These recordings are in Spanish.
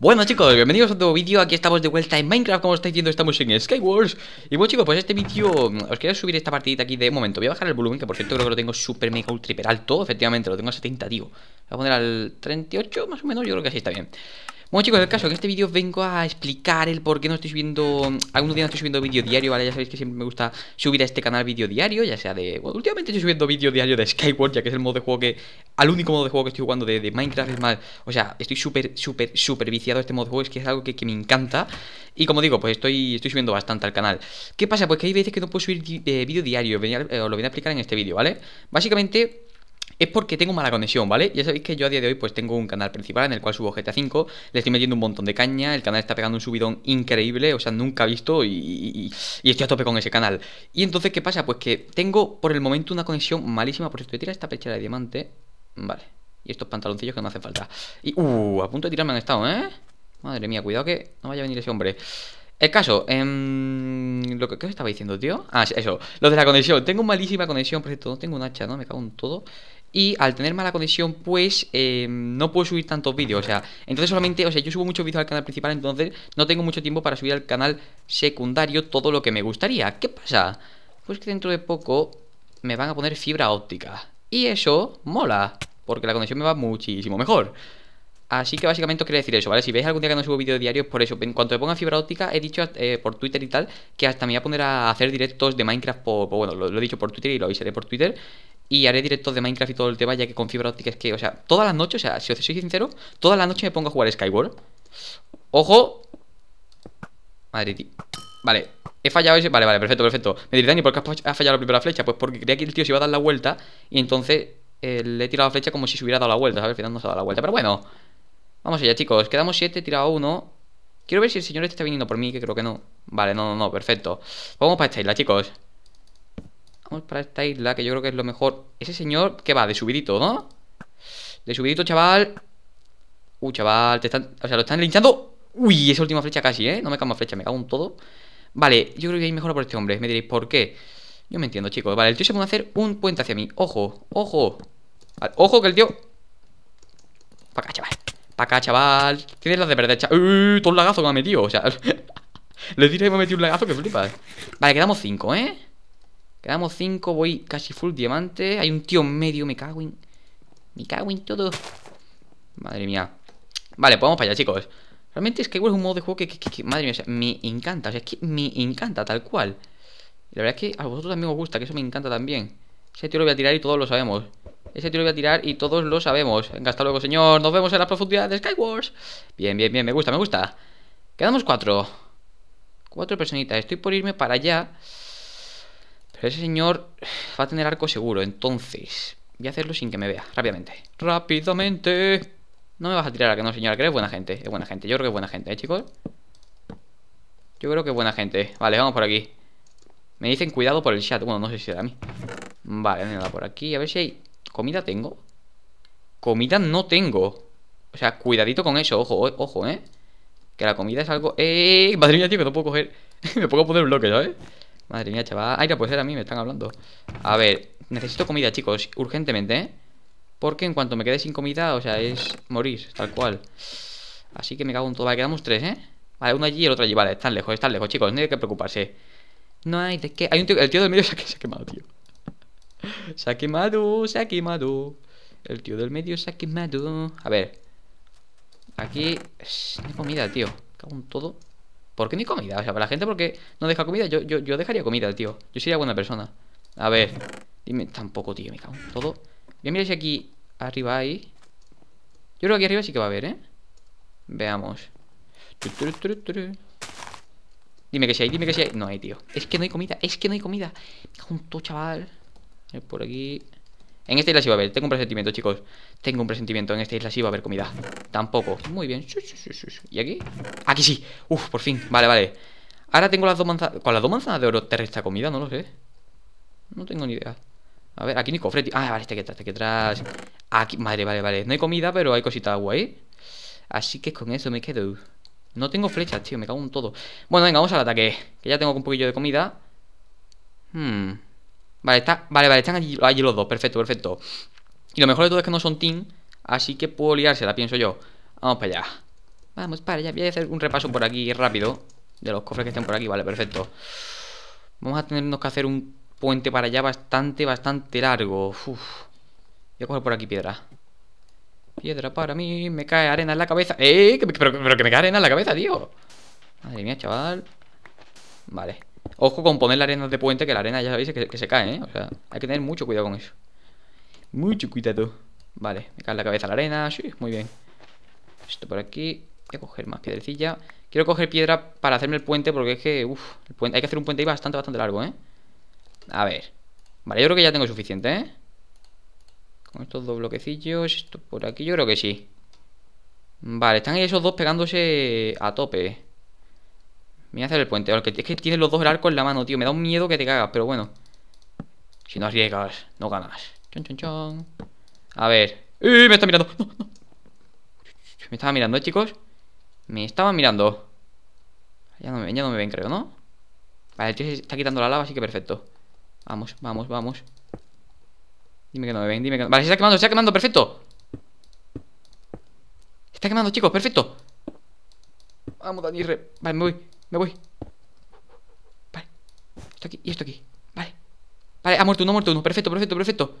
Bueno chicos, bienvenidos a otro vídeo, aquí estamos de vuelta en Minecraft Como estáis viendo estamos en Skywars Y bueno chicos, pues este vídeo, mm, os quiero subir esta partidita aquí de momento Voy a bajar el volumen, que por cierto creo que lo tengo super mega ultra hiper alto Efectivamente, lo tengo a 70, tío Voy a poner al 38 más o menos, yo creo que así está bien bueno chicos, el caso que en este vídeo vengo a explicar el por qué no estoy subiendo, mm, algunos días no estoy subiendo vídeo diario, ¿vale? Ya sabéis que siempre me gusta subir a este canal vídeo diario, ya sea de... Bueno, últimamente estoy subiendo vídeo diario de Skyward, ya que es el modo de juego que... Al único modo de juego que estoy jugando de, Minecraft es más... O sea, estoy súper, súper, súper viciado a este modo de juego, es que es algo que, me encanta. Y como digo, pues estoy, estoy subiendo bastante al canal. ¿Qué pasa? Pues que hay veces que no puedo subir eh, vídeo diario, eh, os lo voy a explicar en este vídeo, ¿vale? Básicamente es porque tengo mala conexión, ¿vale? Ya sabéis que yo a día de hoy pues tengo un canal principal en el cual subo GTA V le estoy metiendo un montón de caña, el canal está pegando un subidón increíble, o sea, nunca visto y, estoy a tope con ese canal. Y entonces, ¿qué pasa? Pues que tengo por el momento una conexión malísima, por estoy tira esta pechera de diamante, vale, y estos pantaloncillos que no hacen falta. Y, uh, a punto de tirarme han estado, ¿eh? Madre mía, cuidado que no vaya a venir ese hombre. El caso, eh, lo que, ¿qué os estaba diciendo, tío? Ah, eso, lo de la conexión. Tengo malísima conexión, por cierto, no tengo un hacha, ¿no? Me cago en todo y al tener mala conexión, pues eh, no puedo subir tantos vídeos. O sea, entonces solamente, o sea, yo subo muchos vídeos al canal principal, entonces no tengo mucho tiempo para subir al canal secundario todo lo que me gustaría. ¿Qué pasa? Pues que dentro de poco me van a poner fibra óptica. Y eso mola, porque la conexión me va muchísimo mejor. Así que básicamente os quería decir eso, ¿vale? Si veis algún día que no subo vídeos diarios, por eso, en cuanto me ponga fibra óptica, he dicho eh, por Twitter y tal, que hasta me voy a poner a hacer directos de Minecraft, por, bueno, lo, he dicho por Twitter y lo avisaré por Twitter, y haré directos de Minecraft y todo el tema, ya que con fibra óptica es que, o sea, todas las noches, o sea, si os soy sincero, todas las noches me pongo a jugar Skyward. ¡Ojo! Madre Vale, he fallado ese... Vale, vale, perfecto, perfecto. Me diréis, Dani, ¿por qué has fallado la primera flecha? Pues porque creía que el tío se iba a dar la vuelta y entonces eh, le he tirado la flecha como si se hubiera dado la vuelta, ¿sabes? Al final no se ha dado la vuelta, pero bueno... Vamos allá, chicos. Quedamos siete, tirado uno Quiero ver si el señor este está viniendo por mí, que creo que no. Vale, no, no, no, perfecto. Vamos para esta isla, chicos. Vamos para esta isla, que yo creo que es lo mejor. Ese señor, que va? De subidito, ¿no? De subidito, chaval. Uh, chaval, te están... O sea, lo están linchando. Uy, esa última flecha casi, ¿eh? No me cago en flecha, me cago en todo. Vale, yo creo que hay mejor por este hombre. Me diréis, ¿por qué? Yo me entiendo, chicos. Vale, el tío se pone a hacer un puente hacia mí. Ojo, ojo. ojo que el tío... Para acá, chaval. Pa' acá, chaval. Tienes las de verdad, chaval. Uy, todo el lagazo que me ha metido. O sea, le diré que me ha metido un lagazo que flipas. Vale, quedamos 5, ¿eh? Quedamos 5. Voy casi full diamante. Hay un tío en medio. Me cago en. Me cago en todo. Madre mía. Vale, pues vamos para allá, chicos. Realmente es que es un modo de juego que, madre mía, o sea, me encanta. O sea, es que me encanta, tal cual. Y la verdad es que a vosotros también os gusta, que eso me encanta también. Ese tío lo voy a tirar y todos lo sabemos. Ese tiro lo voy a tirar y todos lo sabemos. Venga, hasta luego, señor. Nos vemos en la profundidad de Skywars. Bien, bien, bien. Me gusta, me gusta. Quedamos cuatro. Cuatro personitas. Estoy por irme para allá. Pero ese señor va a tener arco seguro. Entonces, voy a hacerlo sin que me vea. Rápidamente. Rápidamente. No me vas a tirar a que no, señor Que eres buena gente. Es buena gente. Yo creo que es buena gente, ¿eh, chicos? Yo creo que es buena gente. Vale, vamos por aquí. Me dicen cuidado por el chat. Bueno, no sé si será a mí. Vale, nada, por aquí. A ver si hay ¿Comida tengo? Comida no tengo. O sea, cuidadito con eso, ojo, eh, ojo, ¿eh? Que la comida es algo... ¡Eh! Madre mía, tío, que no puedo coger... me puedo poner bloque, eh Madre mía, chaval. Ay, no puede ser a mí, me están hablando. A ver, necesito comida, chicos, urgentemente, ¿eh? Porque en cuanto me quede sin comida, o sea, es morir, tal cual. Así que me cago en todo. Vale, quedamos tres, ¿eh? Vale, uno allí y el otro allí. Vale, están lejos, están lejos, chicos. No hay de preocuparse. No hay de qué. Hay un tío, el tío del medio se ha quemado, tío. Se ha quemado, se El tío del medio se ha quemado. A ver. Aquí. no hay comida, tío. Cago en todo. ¿Por qué no hay comida? O sea, para la gente porque no deja comida. Yo, dejaría comida, tío. Yo sería buena persona. A ver. Dime, tampoco, tío, me cago en todo. Yo mira si aquí arriba hay. Yo creo que aquí arriba sí que va a haber, ¿eh? Veamos. Dime que si hay, dime que si hay. No hay, tío. Es que no hay comida, es que no hay comida. Me cago en todo, chaval. Por aquí. En esta isla sí va a haber. Tengo un presentimiento, chicos. Tengo un presentimiento. En esta isla sí va a haber comida. Tampoco. Muy bien. ¿Y aquí? Aquí sí. Uf, por fin. Vale, vale. Ahora tengo las dos manzanas. ¿Con las dos manzanas de oro te resta comida? No lo sé. No tengo ni idea. A ver, aquí no hay cofre. Ah, vale, este aquí atrás, está aquí atrás. Aquí, vale, vale, vale. No hay comida, pero hay cosita guay. Así que con eso me quedo. No tengo flechas, tío. Me cago en todo. Bueno, venga, vamos al ataque. Que ya tengo un poquillo de comida. Hmm. Vale, vale, vale, están allí, los dos, perfecto, perfecto. Y lo mejor de todo es que no son team, así que puedo liársela, pienso yo. Vamos para allá. Vamos para allá, voy a hacer un repaso por aquí rápido de los cofres que estén por aquí, vale, perfecto. Vamos a tenernos que hacer un puente para allá bastante, bastante largo. Voy a coger por aquí piedra. Piedra para mí, me cae arena en la cabeza. ¡Eh! Pero, pero que me cae arena en la cabeza, tío. Madre mía, chaval. Vale. Ojo con poner la arena de puente, que la arena ya sabéis que, se cae, ¿eh? O sea, hay que tener mucho cuidado con eso. Mucho cuidado. Vale, me cae la cabeza la arena. Sí, muy bien. Esto por aquí. Voy a coger más piedrecilla. Quiero coger piedra para hacerme el puente porque es que, uff, hay que hacer un puente ahí bastante, bastante largo, ¿eh? A ver. Vale, yo creo que ya tengo suficiente, ¿eh? Con estos dos bloquecillos, esto por aquí, yo creo que sí. Vale, están esos dos pegándose a tope. Voy a hacer el puente. Es que tienes los dos el arco en la mano, tío. Me da un miedo que te cagas, pero bueno. Si no arriesgas, no ganas. Chon, chon, chon. A ver. ¡Eh! Me está mirando. Me estaba mirando, ¿eh, chicos? Me estaba mirando. Ya no, me, ya no me ven, creo, ¿no? Vale, el tío se está quitando la lava, así que perfecto. Vamos, vamos, vamos. Dime que no me ven, dime que no. Vale, se está quemando, se está quemando, perfecto. Se está quemando, chicos, perfecto. Vamos, Dani. Vale, me voy. Me voy. Vale. Esto aquí y esto aquí. Vale. Vale, ha muerto uno, ha muerto uno. Perfecto, perfecto, perfecto.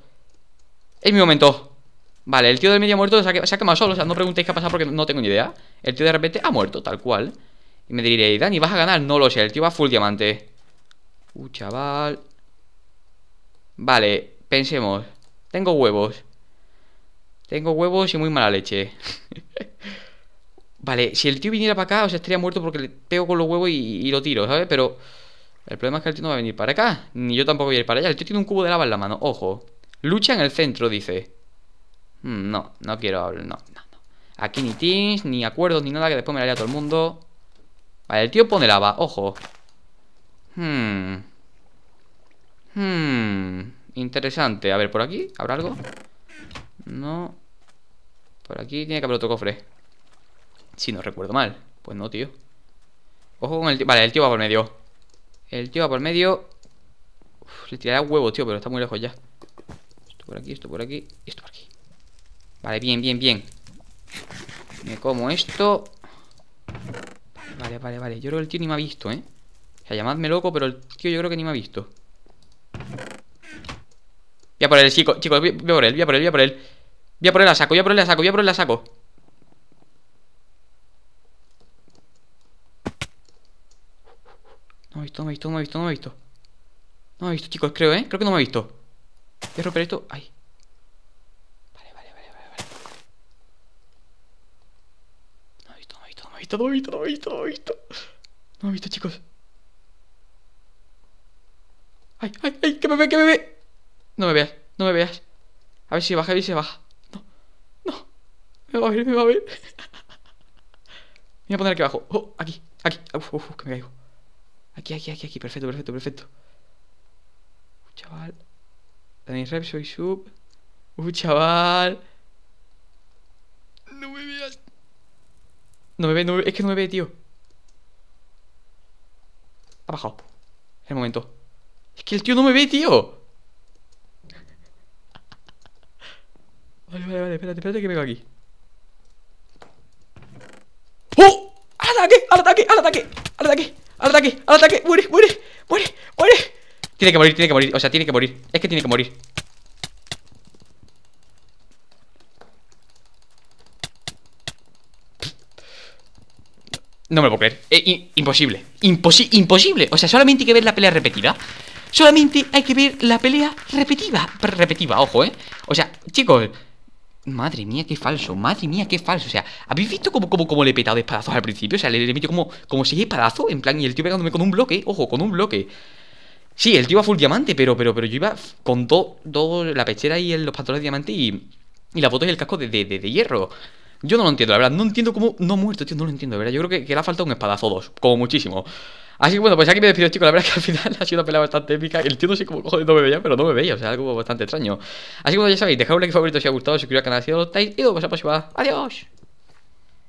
Es mi momento. Vale, el tío del medio ha muerto, se ha, quemado solo. O sea, no preguntéis qué ha pasado porque no tengo ni idea. El tío de repente ha muerto, tal cual. Y me diréis, Dani, ¿vas a ganar? No lo sé, el tío va full diamante. Uh, chaval. Vale, pensemos. Tengo huevos. Tengo huevos y muy mala leche. Vale, si el tío viniera para acá, o sea, estaría muerto porque le pego con los huevos y, lo tiro, ¿sabes? Pero el problema es que el tío no va a venir para acá, ni yo tampoco voy a ir para allá. El tío tiene un cubo de lava en la mano, ojo. Lucha en el centro, dice. Mm, no, no quiero hablar, no, no, no. Aquí ni teams, ni acuerdos, ni nada, que después me la haría todo el mundo. Vale, el tío pone lava, ojo. Hmm. Hmm. Interesante. A ver, ¿por aquí? ¿Habrá algo? No. Por aquí tiene que haber otro cofre. Si no recuerdo mal. Pues no, tío. Ojo con el tío. Vale, el tío va por medio. El tío va por medio. le tiraría huevo, tío, pero está muy lejos ya. Esto por aquí, esto por aquí esto por aquí. Vale, bien, bien, bien. Me como esto. Vale, vale, vale. Yo creo que el tío ni me ha visto, ¿eh? O sea, llamadme loco, pero el tío yo creo que ni me ha visto. Voy a por él, chico, chicos, voy a por él, voy a por él, voy a por él. Voy a por él, la saco, voy a por él, la saco, voy a por él, la saco. no me ha visto, no me ha visto, no me he visto. No me he visto, chicos, creo, ¿eh? Creo que no me ha visto. Voy a esto. Ay. Vale, vale, vale, vale, vale. No me ha visto, no me ha visto, no me ha visto, no me ha visto, no me ha visto, no me ha visto. No visto, chicos. Ay, ay, ay, que me ve, que me ve. No me veas, no me veas. A ver si baja, a ver si baja. No, no. Me va a ver, me va a ver. me voy a poner aquí abajo. Oh, aquí, aquí. Uf, uf, que me caigo. Aquí, aquí, aquí, aquí. Perfecto, perfecto, perfecto. Uy, uh, chaval. Dani rep, soy sub. Uh, chaval. No me veas. No me ve, no me ve. Es que no me ve, tío. Ha bajado. Es el momento. Es que el tío no me ve, tío. Vale, vale, vale. Espérate, espérate que me veo aquí. ¡Oh! ¡Al ataque! ¡Al ataque! ¡Al ataque! ¡Al ataque! ¡Al ataque! ataque! ¡Muere! ¡Muere! ¡Muere! ¡Muere! Tiene que morir, tiene que morir. O sea, tiene que morir. Es que tiene que morir. No me lo puedo creer. Eh, imposible. imposible. O sea, solamente hay que ver la pelea repetida. Solamente hay que ver la pelea repetida. Repetiva, ojo, ¿eh? O sea, chicos, Madre mía, qué falso. Madre mía, qué falso. O sea, ¿habéis visto cómo, como, cómo le he petado de espadazos al principio? O sea, le, he metido como, como seis espadazos. En plan, y el tío pegándome con un bloque. Ojo, con un bloque. Sí, el tío iba full diamante, pero, pero, pero yo iba con dos, la pechera y los pantalones de diamante y, y la foto y el casco de, de hierro. Yo no lo entiendo, la verdad. No entiendo cómo no ha muerto, tío. No lo entiendo, de verdad. Yo creo que, le ha faltado un espadazo o dos, como muchísimo. Así que bueno, pues aquí me despido, chicos. La verdad es que al final ha sido una pelea bastante épica. El tío no sé cómo joder, no me veía, pero no me veía. O sea, algo bastante extraño. Así que bueno, ya sabéis, dejad un like favorito si os ha gustado, suscribiros al canal si no lo estáis. Y nos vemos la próxima. Adiós.